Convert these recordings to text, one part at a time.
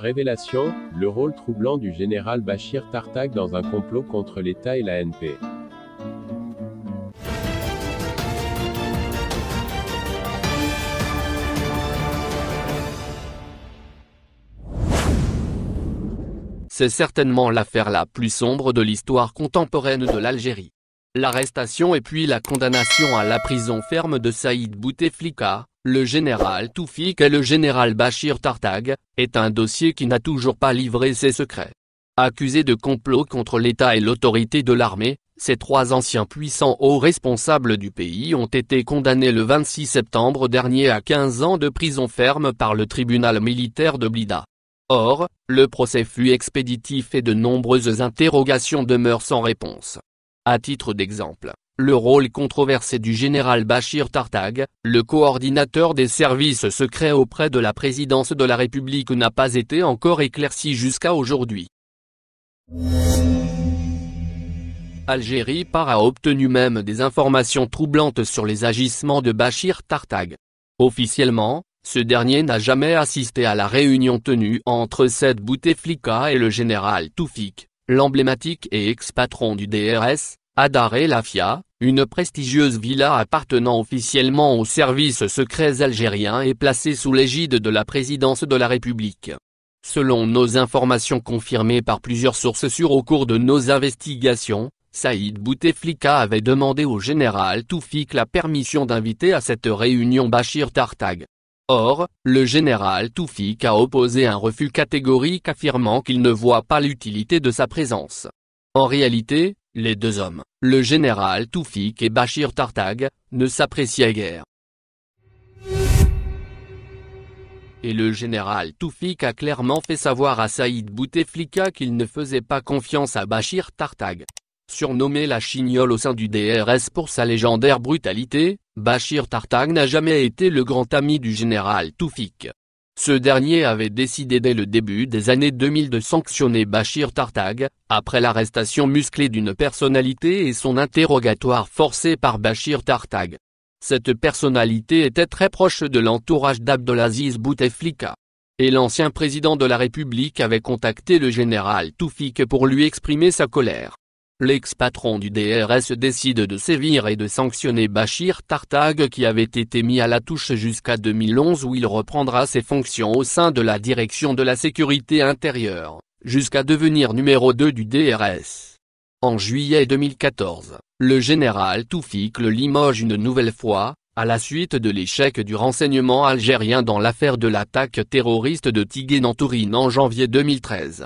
Révélation, le rôle troublant du général Bachir Tartak dans un complot contre l'État et la NP. C'est certainement l'affaire la plus sombre de l'histoire contemporaine de l'Algérie. L'arrestation et puis la condamnation à la prison ferme de Saïd Bouteflika, le général Toufik et le général Bachir Tartag, est un dossier qui n'a toujours pas livré ses secrets. Accusés de complot contre l'État et l'autorité de l'armée, ces trois anciens puissants hauts responsables du pays ont été condamnés le 26 septembre dernier à 15 ans de prison ferme par le tribunal militaire de Blida. Or, le procès fut expéditif et de nombreuses interrogations demeurent sans réponse. À titre d'exemple, le rôle controversé du général Bachir Tartag, le coordinateur des services secrets auprès de la présidence de la République n'a pas été encore éclairci jusqu'à aujourd'hui. Algérie par a obtenu même des informations troublantes sur les agissements de Bachir Tartag. Officiellement, ce dernier n'a jamais assisté à la réunion tenue entre Said Bouteflika et le général Toufik, l'emblématique et ex-patron du DRS, El Lafia, une prestigieuse villa appartenant officiellement aux services secrets algériens est placée sous l'égide de la présidence de la République. Selon nos informations confirmées par plusieurs sources sur au cours de nos investigations, Saïd Bouteflika avait demandé au général Toufik la permission d'inviter à cette réunion Bachir Tartag. Or, le général Toufik a opposé un refus catégorique affirmant qu'il ne voit pas l'utilité de sa présence. En réalité, les deux hommes, le général Toufik et Bachir Tartag, ne s'appréciaient guère. Et le général Toufik a clairement fait savoir à Saïd Bouteflika qu'il ne faisait pas confiance à Bachir Tartag. Surnommé la chignole au sein du DRS pour sa légendaire brutalité, Bachir Tartag n'a jamais été le grand ami du général Toufik. Ce dernier avait décidé dès le début des années 2000 de sanctionner Bachir Tartag, après l'arrestation musclée d'une personnalité et son interrogatoire forcé par Bachir Tartag. Cette personnalité était très proche de l'entourage d'Abdelaziz Bouteflika. Et l'ancien président de la République avait contacté le général Toufik pour lui exprimer sa colère. L'ex-patron du DRS décide de sévir et de sanctionner Bachir Tartag qui avait été mis à la touche jusqu'à 2011 où il reprendra ses fonctions au sein de la direction de la sécurité intérieure, jusqu'à devenir numéro 2 du DRS. En juillet 2014, le général Toufik le limoge une nouvelle fois, à la suite de l'échec du renseignement algérien dans l'affaire de l'attaque terroriste de Tiguen en en janvier 2013.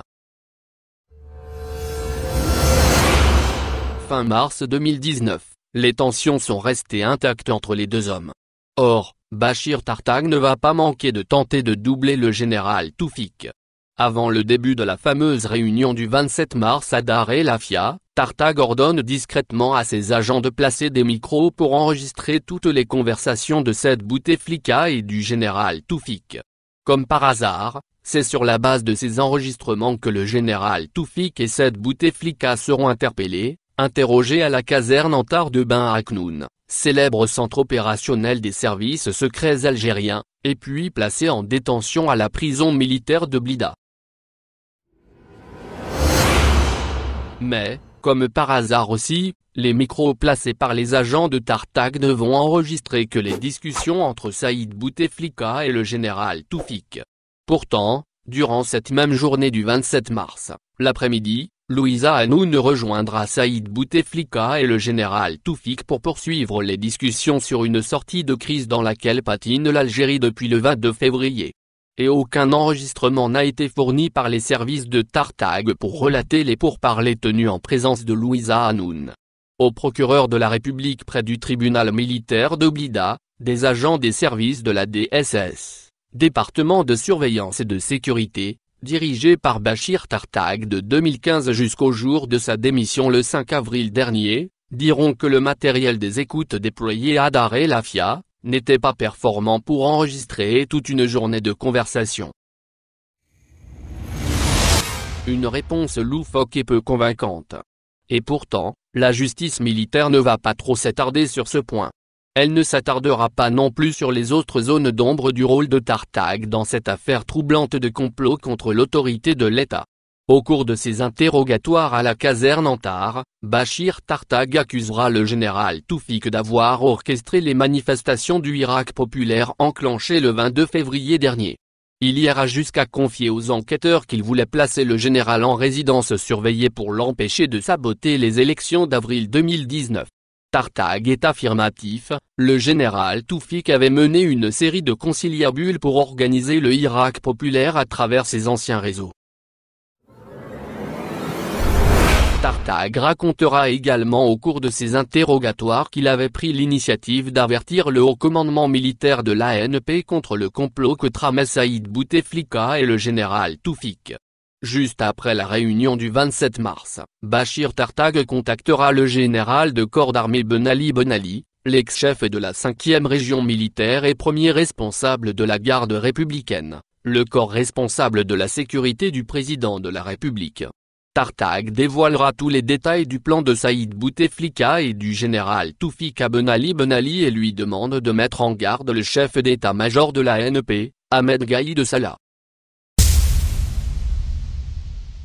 Fin mars 2019, les tensions sont restées intactes entre les deux hommes. Or, Bachir Tartag ne va pas manquer de tenter de doubler le général Toufik. Avant le début de la fameuse réunion du 27 mars à Dar el Afia, Tartag ordonne discrètement à ses agents de placer des micros pour enregistrer toutes les conversations de cette Bouteflika et du général Toufik. Comme par hasard, c'est sur la base de ces enregistrements que le général Toufik et cette Bouteflika seront interpellés, Interrogé à la caserne Antar de Bain à Aknoun, célèbre centre opérationnel des services secrets algériens, et puis placé en détention à la prison militaire de Blida. Mais, comme par hasard aussi, les micros placés par les agents de Tartag ne vont enregistrer que les discussions entre Saïd Bouteflika et le général Toufik. Pourtant, durant cette même journée du 27 mars, l'après-midi, Louisa Hanoun rejoindra Saïd Bouteflika et le général Toufik pour poursuivre les discussions sur une sortie de crise dans laquelle patine l'Algérie depuis le 22 février. Et aucun enregistrement n'a été fourni par les services de Tartag pour relater les pourparlers tenus en présence de Louisa Hanoun. Au procureur de la République près du tribunal militaire d'Oblida, des agents des services de la DSS, département de surveillance et de sécurité, dirigé par Bachir Tartag de 2015 jusqu'au jour de sa démission le 5 avril dernier, diront que le matériel des écoutes déployées à Dar Lafia, n'était pas performant pour enregistrer toute une journée de conversation. Une réponse loufoque et peu convaincante. Et pourtant, la justice militaire ne va pas trop s'attarder sur ce point. Elle ne s'attardera pas non plus sur les autres zones d'ombre du rôle de Tartag dans cette affaire troublante de complot contre l'autorité de l'État. Au cours de ses interrogatoires à la caserne Antar, Bachir Tartag accusera le général Toufik d'avoir orchestré les manifestations du Irak populaire enclenchées le 22 février dernier. Il y ira jusqu'à confier aux enquêteurs qu'il voulait placer le général en résidence surveillée pour l'empêcher de saboter les élections d'avril 2019. Tartag est affirmatif, le général Toufik avait mené une série de conciliabules pour organiser le Irak populaire à travers ses anciens réseaux. Tartag racontera également au cours de ses interrogatoires qu'il avait pris l'initiative d'avertir le haut commandement militaire de l'ANP contre le complot que trame Saïd Bouteflika et le général Toufik. Juste après la réunion du 27 mars, Bachir Tartag contactera le général de corps d'armée Ben Ali Ben Ali, l'ex-chef de la 5e région militaire et premier responsable de la garde républicaine, le corps responsable de la sécurité du président de la République. Tartag dévoilera tous les détails du plan de Saïd Bouteflika et du général Toufika Ben Ali Ben Ali et lui demande de mettre en garde le chef d'état-major de la NP, Ahmed Gaïd Salah.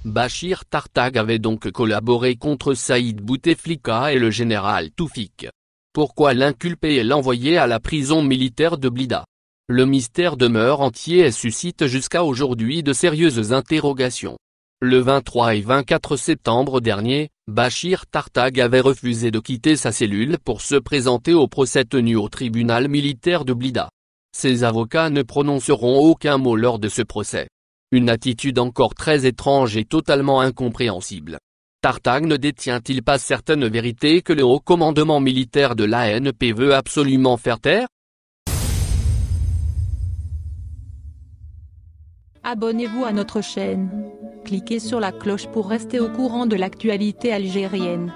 Bachir Tartag avait donc collaboré contre Saïd Bouteflika et le général Toufik. Pourquoi l'inculper et l'envoyer à la prison militaire de Blida Le mystère demeure entier et suscite jusqu'à aujourd'hui de sérieuses interrogations. Le 23 et 24 septembre dernier, Bachir Tartag avait refusé de quitter sa cellule pour se présenter au procès tenu au tribunal militaire de Blida. Ses avocats ne prononceront aucun mot lors de ce procès. Une attitude encore très étrange et totalement incompréhensible. Tartag ne détient-il pas certaines vérités que le haut commandement militaire de l'ANP veut absolument faire taire Abonnez-vous à notre chaîne. Cliquez sur la cloche pour rester au courant de l'actualité algérienne.